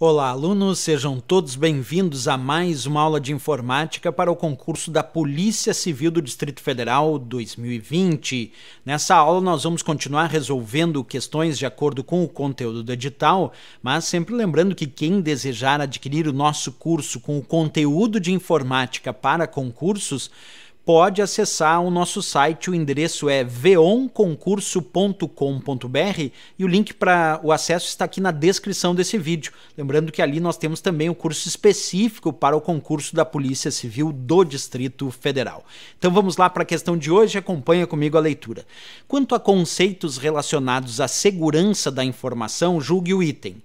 Olá, alunos, sejam todos bem-vindos a mais uma aula de informática para o concurso da Polícia Civil do Distrito Federal 2020. Nessa aula, nós vamos continuar resolvendo questões de acordo com o conteúdo do edital, mas sempre lembrando que quem desejar adquirir o nosso curso com o conteúdo de informática para concursos pode acessar o nosso site. O endereço é veonconcurso.com.br e o link para o acesso está aqui na descrição desse vídeo. Lembrando que ali nós temos também o um curso específico para o concurso da Polícia Civil do Distrito Federal. Então vamos lá para a questão de hoje. Acompanha comigo a leitura. Quanto a conceitos relacionados à segurança da informação, julgue o item.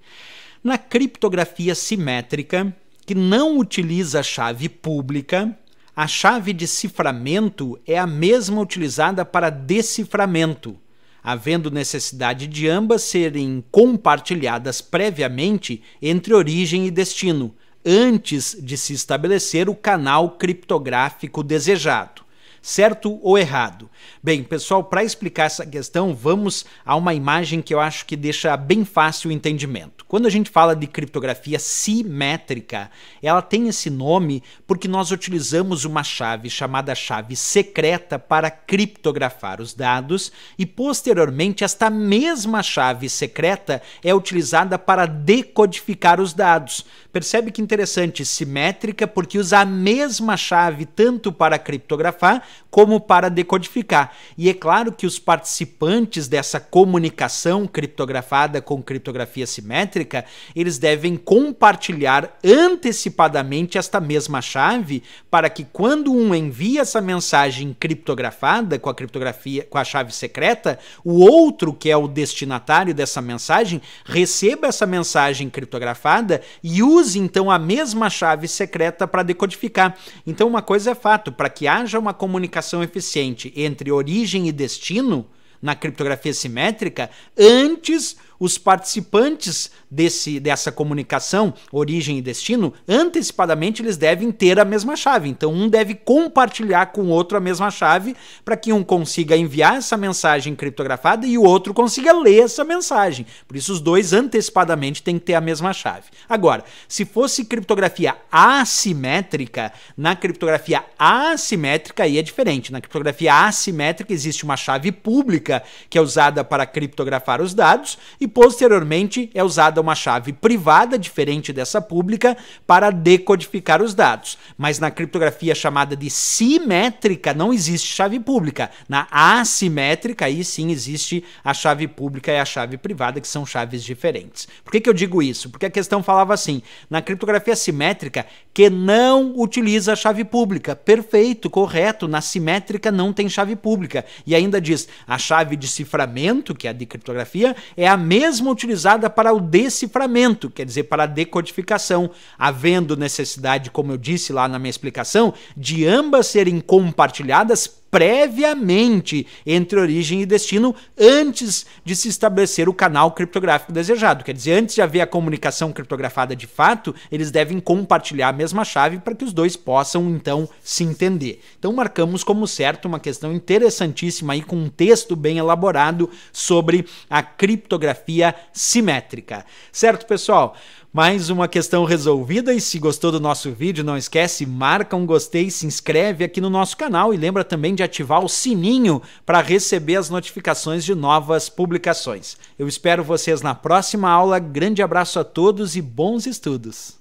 Na criptografia simétrica, que não utiliza chave pública, a chave de ciframento é a mesma utilizada para deciframento, havendo necessidade de ambas serem compartilhadas previamente entre origem e destino, antes de se estabelecer o canal criptográfico desejado certo ou errado? Bem, pessoal, para explicar essa questão, vamos a uma imagem que eu acho que deixa bem fácil o entendimento. Quando a gente fala de criptografia simétrica, ela tem esse nome porque nós utilizamos uma chave chamada chave secreta para criptografar os dados e posteriormente esta mesma chave secreta é utilizada para decodificar os dados. Percebe que interessante, simétrica porque usa a mesma chave tanto para criptografar como para decodificar. E é claro que os participantes dessa comunicação criptografada com criptografia simétrica, eles devem compartilhar antecipadamente esta mesma chave para que quando um envia essa mensagem criptografada com a criptografia com a chave secreta, o outro que é o destinatário dessa mensagem receba essa mensagem criptografada e use então a mesma chave secreta para decodificar. Então uma coisa é fato, para que haja uma comunicação comunicação eficiente entre origem e destino na criptografia simétrica antes os participantes desse, dessa comunicação, origem e destino, antecipadamente eles devem ter a mesma chave. Então, um deve compartilhar com o outro a mesma chave para que um consiga enviar essa mensagem criptografada e o outro consiga ler essa mensagem. Por isso, os dois antecipadamente têm que ter a mesma chave. Agora, se fosse criptografia assimétrica, na criptografia assimétrica aí é diferente. Na criptografia assimétrica existe uma chave pública que é usada para criptografar os dados e posteriormente é usada uma chave privada, diferente dessa pública, para decodificar os dados. Mas na criptografia chamada de simétrica não existe chave pública. Na assimétrica, aí sim existe a chave pública e a chave privada, que são chaves diferentes. Por que, que eu digo isso? Porque a questão falava assim: na criptografia simétrica, que não utiliza a chave pública. Perfeito, correto. Na simétrica não tem chave pública. E ainda diz: a chave de ciframento, que é a de criptografia, é a mesma mesma utilizada para o deciframento, quer dizer, para a decodificação, havendo necessidade, como eu disse lá na minha explicação, de ambas serem compartilhadas previamente entre origem e destino antes de se estabelecer o canal criptográfico desejado. Quer dizer, antes de haver a comunicação criptografada de fato, eles devem compartilhar a mesma chave para que os dois possam então se entender. Então marcamos como certo uma questão interessantíssima aí com um texto bem elaborado sobre a criptografia simétrica. Certo, pessoal? Mais uma questão resolvida e se gostou do nosso vídeo, não esquece, marca um gostei, se inscreve aqui no nosso canal e lembra também de ativar o sininho para receber as notificações de novas publicações. Eu espero vocês na próxima aula. Grande abraço a todos e bons estudos.